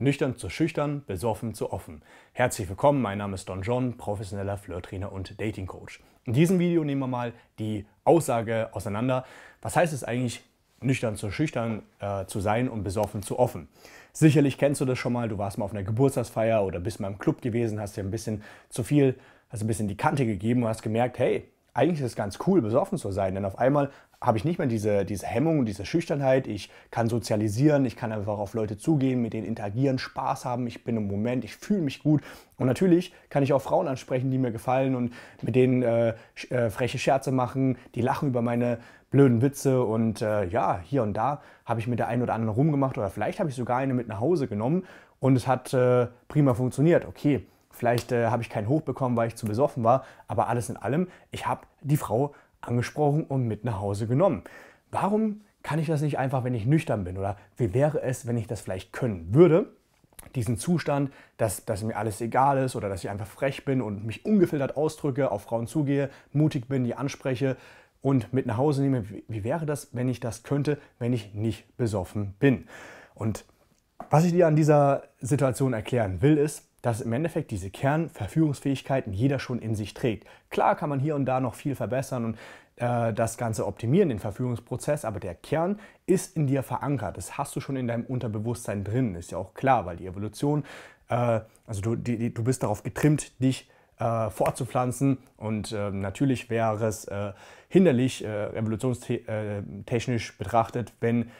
Nüchtern zu schüchtern, besoffen zu offen. Herzlich willkommen, mein Name ist Don John, professioneller Flirttrainer und Dating Coach. In diesem Video nehmen wir mal die Aussage auseinander. Was heißt es eigentlich, nüchtern zu schüchtern äh, zu sein und besoffen zu offen? Sicherlich kennst du das schon mal, du warst mal auf einer Geburtstagsfeier oder bist mal im Club gewesen, hast dir ein bisschen zu viel, hast ein bisschen die Kante gegeben und hast gemerkt, hey, eigentlich ist es ganz cool, besoffen zu sein, denn auf einmal habe ich nicht mehr diese, diese Hemmung, diese Schüchternheit. Ich kann sozialisieren, ich kann einfach auf Leute zugehen, mit denen interagieren, Spaß haben. Ich bin im Moment, ich fühle mich gut. Und natürlich kann ich auch Frauen ansprechen, die mir gefallen und mit denen äh, äh freche Scherze machen. Die lachen über meine blöden Witze und äh, ja, hier und da habe ich mit der einen oder anderen rumgemacht oder vielleicht habe ich sogar eine mit nach Hause genommen und es hat äh, prima funktioniert. Okay, Vielleicht äh, habe ich keinen Hoch bekommen, weil ich zu besoffen war. Aber alles in allem, ich habe die Frau angesprochen und mit nach Hause genommen. Warum kann ich das nicht einfach, wenn ich nüchtern bin? Oder wie wäre es, wenn ich das vielleicht können würde? Diesen Zustand, dass, dass mir alles egal ist oder dass ich einfach frech bin und mich ungefiltert ausdrücke, auf Frauen zugehe, mutig bin, die anspreche und mit nach Hause nehme. Wie, wie wäre das, wenn ich das könnte, wenn ich nicht besoffen bin? Und was ich dir an dieser Situation erklären will, ist, dass im Endeffekt diese Kernverführungsfähigkeiten jeder schon in sich trägt. Klar kann man hier und da noch viel verbessern und äh, das Ganze optimieren, den Verführungsprozess, aber der Kern ist in dir verankert. Das hast du schon in deinem Unterbewusstsein drin, ist ja auch klar, weil die Evolution, äh, also du, die, du bist darauf getrimmt, dich äh, fortzupflanzen und äh, natürlich wäre es äh, hinderlich, evolutionstechnisch betrachtet, wenn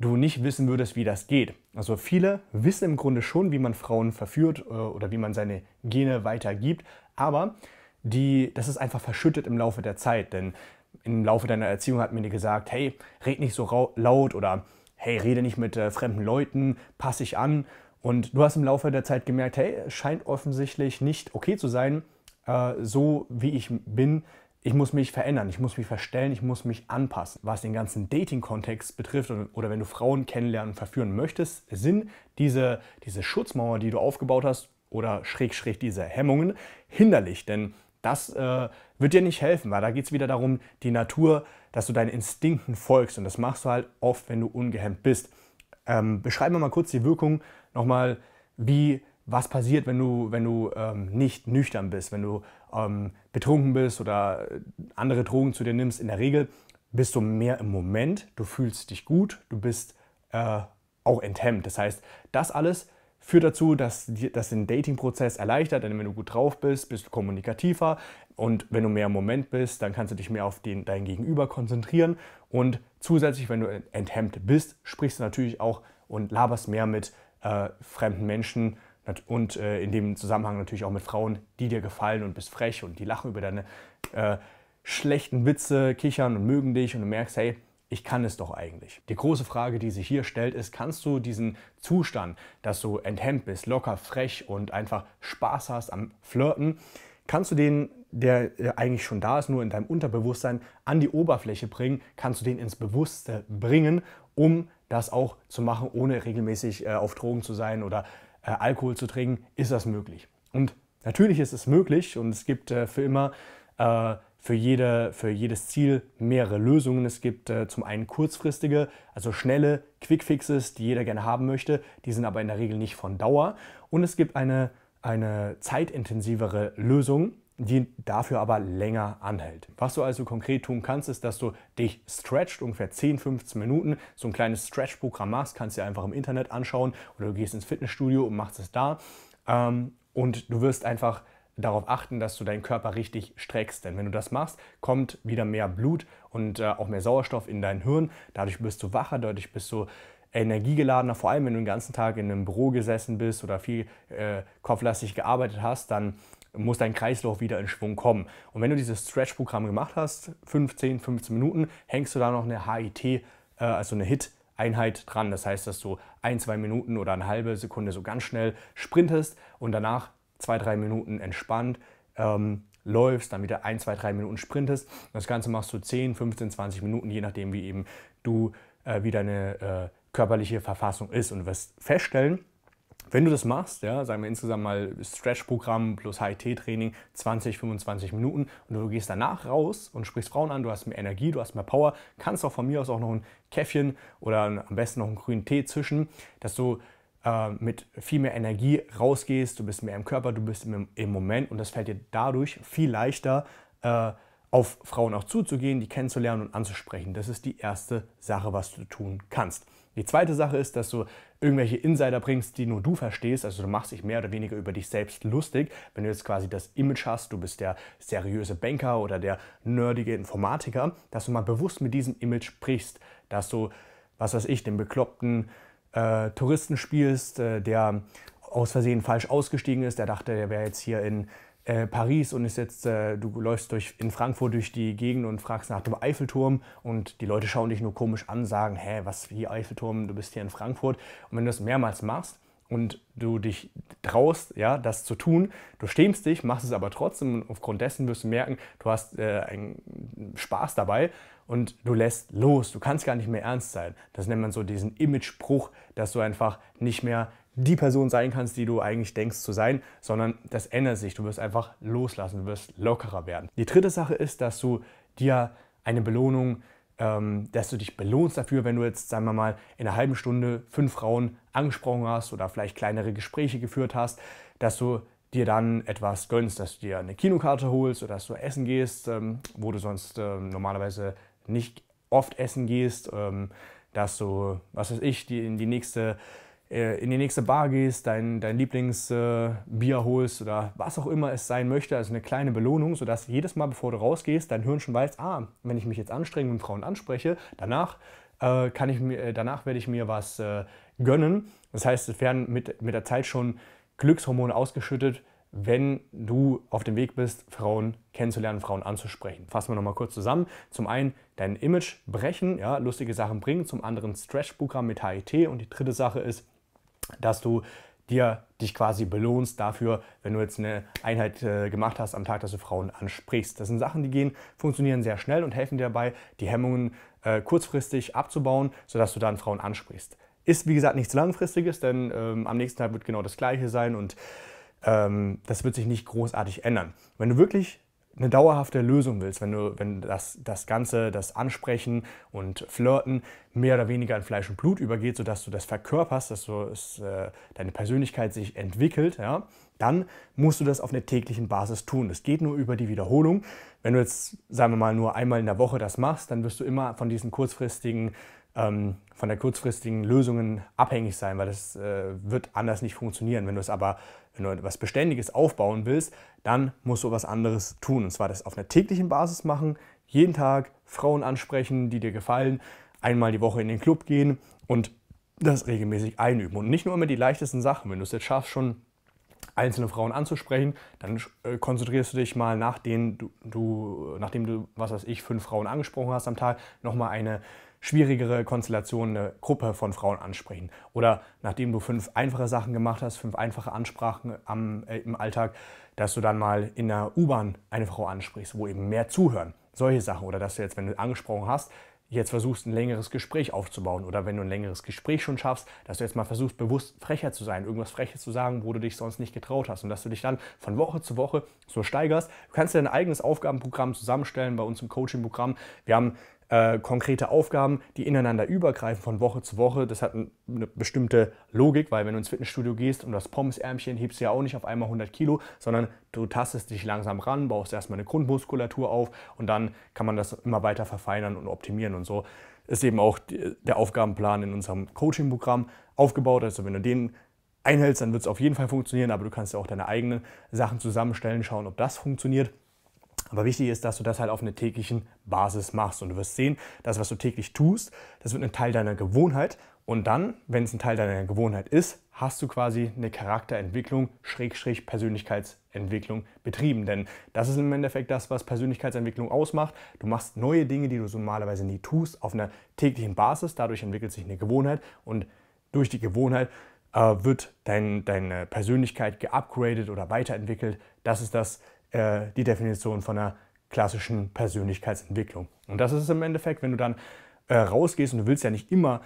du nicht wissen würdest, wie das geht. Also viele wissen im Grunde schon, wie man Frauen verführt äh, oder wie man seine Gene weitergibt, aber die, das ist einfach verschüttet im Laufe der Zeit, denn im Laufe deiner Erziehung hat mir dir gesagt, hey, red nicht so laut oder hey, rede nicht mit äh, fremden Leuten, pass dich an. Und du hast im Laufe der Zeit gemerkt, hey, scheint offensichtlich nicht okay zu sein, äh, so wie ich bin, ich muss mich verändern, ich muss mich verstellen, ich muss mich anpassen. Was den ganzen Dating-Kontext betrifft oder wenn du Frauen kennenlernen und verführen möchtest, sind diese, diese Schutzmauer, die du aufgebaut hast, oder schräg, schräg diese Hemmungen hinderlich, denn das äh, wird dir nicht helfen, weil da geht es wieder darum, die Natur, dass du deinen Instinkten folgst und das machst du halt oft, wenn du ungehemmt bist. Ähm, beschreiben wir mal kurz die Wirkung nochmal, wie was passiert, wenn du, wenn du ähm, nicht nüchtern bist, wenn du ähm, betrunken bist oder äh, andere Drogen zu dir nimmst. In der Regel bist du mehr im Moment, du fühlst dich gut, du bist äh, auch enthemmt. Das heißt, das alles führt dazu, dass das den Dating-Prozess erleichtert, denn wenn du gut drauf bist, bist du kommunikativer und wenn du mehr im Moment bist, dann kannst du dich mehr auf den, dein Gegenüber konzentrieren und zusätzlich, wenn du enthemmt bist, sprichst du natürlich auch und laberst mehr mit äh, fremden Menschen, und äh, in dem Zusammenhang natürlich auch mit Frauen, die dir gefallen und bist frech und die lachen über deine äh, schlechten Witze, kichern und mögen dich und du merkst, hey, ich kann es doch eigentlich. Die große Frage, die sich hier stellt, ist, kannst du diesen Zustand, dass du enthemmt bist, locker, frech und einfach Spaß hast am Flirten, kannst du den, der eigentlich schon da ist, nur in deinem Unterbewusstsein, an die Oberfläche bringen, kannst du den ins Bewusste bringen, um das auch zu machen, ohne regelmäßig äh, auf Drogen zu sein oder äh, Alkohol zu trinken, ist das möglich. Und natürlich ist es möglich und es gibt äh, für immer äh, für, jede, für jedes Ziel mehrere Lösungen. Es gibt äh, zum einen kurzfristige, also schnelle Quickfixes, die jeder gerne haben möchte, die sind aber in der Regel nicht von Dauer. Und es gibt eine, eine zeitintensivere Lösung, die dafür aber länger anhält. Was du also konkret tun kannst, ist, dass du dich stretcht, ungefähr 10, 15 Minuten, so ein kleines Stretch-Programm machst, kannst dir einfach im Internet anschauen oder du gehst ins Fitnessstudio und machst es da ähm, und du wirst einfach darauf achten, dass du deinen Körper richtig streckst. Denn wenn du das machst, kommt wieder mehr Blut und äh, auch mehr Sauerstoff in dein Hirn. Dadurch bist du wacher, dadurch bist du energiegeladener. Vor allem, wenn du den ganzen Tag in einem Büro gesessen bist oder viel äh, kopflastig gearbeitet hast, dann muss dein Kreislauf wieder in Schwung kommen. Und wenn du dieses Stretch-Programm gemacht hast, 15, 15 Minuten, hängst du da noch eine HIT, äh, also eine HIT, Einheit dran. Das heißt, dass du ein, zwei Minuten oder eine halbe Sekunde so ganz schnell sprintest und danach zwei, drei Minuten entspannt ähm, läufst, dann wieder ein, zwei, drei Minuten sprintest. Das Ganze machst du 10, 15, 20 Minuten, je nachdem, wie eben du äh, wie deine äh, körperliche Verfassung ist. Und du wirst feststellen, wenn du das machst, ja, sagen wir insgesamt mal Stretch-Programm plus HIT-Training, 20, 25 Minuten und du gehst danach raus und sprichst Frauen an, du hast mehr Energie, du hast mehr Power, kannst auch von mir aus auch noch ein Käffchen oder am besten noch einen grünen Tee zwischen, dass du äh, mit viel mehr Energie rausgehst, du bist mehr im Körper, du bist im, im Moment und das fällt dir dadurch viel leichter, äh, auf Frauen auch zuzugehen, die kennenzulernen und anzusprechen. Das ist die erste Sache, was du tun kannst. Die zweite Sache ist, dass du irgendwelche Insider bringst, die nur du verstehst. Also du machst dich mehr oder weniger über dich selbst lustig. Wenn du jetzt quasi das Image hast, du bist der seriöse Banker oder der nerdige Informatiker, dass du mal bewusst mit diesem Image sprichst, dass du, was weiß ich, den bekloppten äh, Touristen spielst, äh, der aus Versehen falsch ausgestiegen ist, der dachte, der wäre jetzt hier in äh, Paris und ist jetzt, äh, du läufst durch, in Frankfurt durch die Gegend und fragst nach dem Eiffelturm und die Leute schauen dich nur komisch an, sagen, hä, was wie Eiffelturm, du bist hier in Frankfurt. Und wenn du das mehrmals machst, und du dich traust, ja, das zu tun. Du schämst dich, machst es aber trotzdem und aufgrund dessen wirst du merken, du hast äh, einen Spaß dabei und du lässt los. Du kannst gar nicht mehr ernst sein. Das nennt man so diesen Imagebruch, dass du einfach nicht mehr die Person sein kannst, die du eigentlich denkst zu sein, sondern das ändert sich. Du wirst einfach loslassen, du wirst lockerer werden. Die dritte Sache ist, dass du dir eine Belohnung ähm, dass du dich belohnst dafür, wenn du jetzt, sagen wir mal, in einer halben Stunde fünf Frauen angesprochen hast oder vielleicht kleinere Gespräche geführt hast, dass du dir dann etwas gönnst, dass du dir eine Kinokarte holst oder dass du essen gehst, ähm, wo du sonst ähm, normalerweise nicht oft essen gehst, ähm, dass du, was weiß ich, die, in die nächste äh, in die nächste Bar gehst, dein, dein Lieblingsbier äh, holst oder was auch immer es sein möchte, also eine kleine Belohnung, sodass jedes Mal, bevor du rausgehst, dein Hirn schon weiß, ah, wenn ich mich jetzt anstrenge und Frauen anspreche, danach äh, kann ich mir, äh, danach werde ich mir was äh, gönnen. Das heißt, es werden mit, mit der Zeit schon Glückshormone ausgeschüttet, wenn du auf dem Weg bist, Frauen kennenzulernen, Frauen anzusprechen. Fassen wir nochmal kurz zusammen. Zum einen dein Image brechen, ja, lustige Sachen bringen, zum anderen Stretch-Programm mit HIT und die dritte Sache ist, dass du dir dich quasi belohnst dafür, wenn du jetzt eine Einheit äh, gemacht hast am Tag, dass du Frauen ansprichst. Das sind Sachen, die gehen, funktionieren sehr schnell und helfen dir dabei, die Hemmungen äh, kurzfristig abzubauen, sodass du dann Frauen ansprichst. Ist wie gesagt nichts Langfristiges, denn ähm, am nächsten Tag wird genau das Gleiche sein und ähm, das wird sich nicht großartig ändern. Wenn du wirklich eine dauerhafte Lösung willst, wenn du wenn das, das Ganze, das Ansprechen und Flirten mehr oder weniger in Fleisch und Blut übergeht, sodass du das verkörperst, dass du es, äh, deine Persönlichkeit sich entwickelt, ja, dann musst du das auf einer täglichen Basis tun. Das geht nur über die Wiederholung. Wenn du jetzt, sagen wir mal, nur einmal in der Woche das machst, dann wirst du immer von diesen kurzfristigen ähm, von der kurzfristigen Lösungen abhängig sein, weil das äh, wird anders nicht funktionieren. Wenn du es aber, wenn du etwas Beständiges aufbauen willst, dann musst du was anderes tun. Und zwar das auf einer täglichen Basis machen, jeden Tag Frauen ansprechen, die dir gefallen, einmal die Woche in den Club gehen und das regelmäßig einüben. Und nicht nur immer die leichtesten Sachen. Wenn du es jetzt schaffst, schon einzelne Frauen anzusprechen, dann äh, konzentrierst du dich mal, nachdem du, du, nachdem du, was weiß ich, fünf Frauen angesprochen hast am Tag, nochmal eine schwierigere Konstellation, eine Gruppe von Frauen ansprechen. Oder nachdem du fünf einfache Sachen gemacht hast, fünf einfache Ansprachen am, äh, im Alltag, dass du dann mal in der U-Bahn eine Frau ansprichst, wo eben mehr zuhören. Solche Sachen. Oder dass du jetzt, wenn du angesprochen hast, jetzt versuchst, ein längeres Gespräch aufzubauen oder wenn du ein längeres Gespräch schon schaffst, dass du jetzt mal versuchst, bewusst frecher zu sein, irgendwas Freches zu sagen, wo du dich sonst nicht getraut hast und dass du dich dann von Woche zu Woche so steigerst. Du kannst dir dein eigenes Aufgabenprogramm zusammenstellen bei uns im Coaching-Programm. Wir haben äh, konkrete Aufgaben, die ineinander übergreifen von Woche zu Woche. Das hat eine bestimmte Logik, weil wenn du ins Fitnessstudio gehst und das Pommesärmchen hebst du ja auch nicht auf einmal 100 Kilo, sondern du tastest dich langsam ran, baust erstmal eine Grundmuskulatur auf und dann kann man das immer weiter verfeinern und optimieren und so ist eben auch der Aufgabenplan in unserem Coaching-Programm aufgebaut. Also wenn du den einhältst, dann wird es auf jeden Fall funktionieren, aber du kannst ja auch deine eigenen Sachen zusammenstellen, schauen, ob das funktioniert. Aber wichtig ist, dass du das halt auf einer täglichen Basis machst. Und du wirst sehen, das, was du täglich tust, das wird ein Teil deiner Gewohnheit. Und dann, wenn es ein Teil deiner Gewohnheit ist, hast du quasi eine Charakterentwicklung, Schrägstrich Persönlichkeitsentwicklung betrieben. Denn das ist im Endeffekt das, was Persönlichkeitsentwicklung ausmacht. Du machst neue Dinge, die du so normalerweise nie tust, auf einer täglichen Basis. Dadurch entwickelt sich eine Gewohnheit. Und durch die Gewohnheit äh, wird dein, deine Persönlichkeit geupgradet oder weiterentwickelt. Das ist das, äh, die Definition von einer klassischen Persönlichkeitsentwicklung. Und das ist es im Endeffekt, wenn du dann äh, rausgehst und du willst ja nicht immer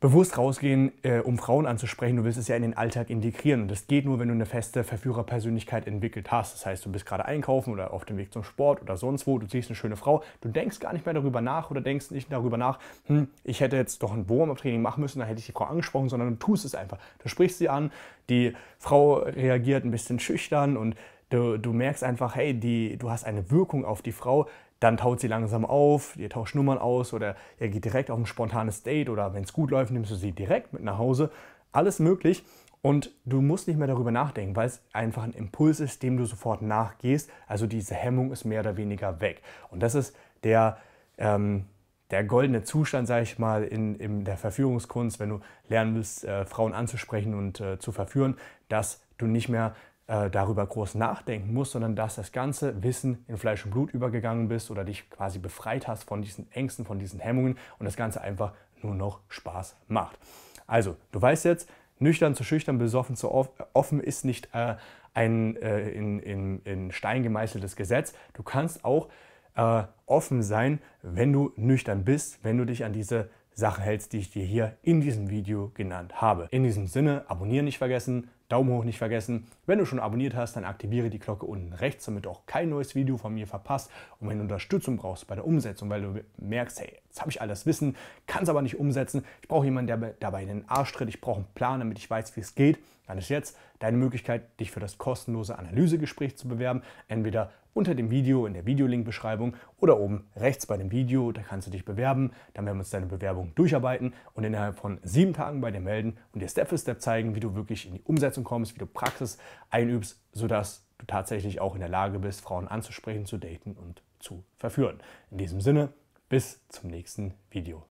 bewusst rausgehen, äh, um Frauen anzusprechen, du willst es ja in den Alltag integrieren. Und das geht nur, wenn du eine feste Verführerpersönlichkeit entwickelt hast. Das heißt, du bist gerade einkaufen oder auf dem Weg zum Sport oder sonst wo, du siehst eine schöne Frau, du denkst gar nicht mehr darüber nach oder denkst nicht darüber nach, hm, ich hätte jetzt doch ein Warm-up-Training machen müssen, dann hätte ich die Frau angesprochen, sondern du tust es einfach. Du sprichst sie an, die Frau reagiert ein bisschen schüchtern und Du, du merkst einfach, hey, die, du hast eine Wirkung auf die Frau, dann taut sie langsam auf, ihr tauscht Nummern aus oder ihr geht direkt auf ein spontanes Date oder wenn es gut läuft, nimmst du sie direkt mit nach Hause. Alles möglich und du musst nicht mehr darüber nachdenken, weil es einfach ein Impuls ist, dem du sofort nachgehst. Also diese Hemmung ist mehr oder weniger weg. Und das ist der, ähm, der goldene Zustand, sage ich mal, in, in der Verführungskunst, wenn du lernen willst, äh, Frauen anzusprechen und äh, zu verführen, dass du nicht mehr äh, darüber groß nachdenken musst, sondern dass das ganze Wissen in Fleisch und Blut übergegangen bist oder dich quasi befreit hast von diesen Ängsten, von diesen Hemmungen und das Ganze einfach nur noch Spaß macht. Also, du weißt jetzt, nüchtern zu schüchtern, besoffen zu offen ist nicht äh, ein äh, in, in, in Stein gemeißeltes Gesetz. Du kannst auch äh, offen sein, wenn du nüchtern bist, wenn du dich an diese Sachen hältst, die ich dir hier in diesem Video genannt habe. In diesem Sinne, abonnieren nicht vergessen, Daumen hoch nicht vergessen. Wenn du schon abonniert hast, dann aktiviere die Glocke unten rechts, damit du auch kein neues Video von mir verpasst. Und wenn du Unterstützung brauchst bei der Umsetzung, weil du merkst, hey, jetzt habe ich alles Wissen, kann es aber nicht umsetzen, ich brauche jemanden, der dabei in den Arsch tritt, ich brauche einen Plan, damit ich weiß, wie es geht, dann ist jetzt deine Möglichkeit, dich für das kostenlose Analysegespräch zu bewerben. Entweder unter dem Video in der Videolink-Beschreibung oder oben rechts bei dem Video. Da kannst du dich bewerben. Dann werden wir uns deine Bewerbung durcharbeiten und innerhalb von sieben Tagen bei dir melden und dir Step für Step zeigen, wie du wirklich in die Umsetzung kommst, wie du Praxis einübst, sodass du tatsächlich auch in der Lage bist, Frauen anzusprechen, zu daten und zu verführen. In diesem Sinne, bis zum nächsten Video.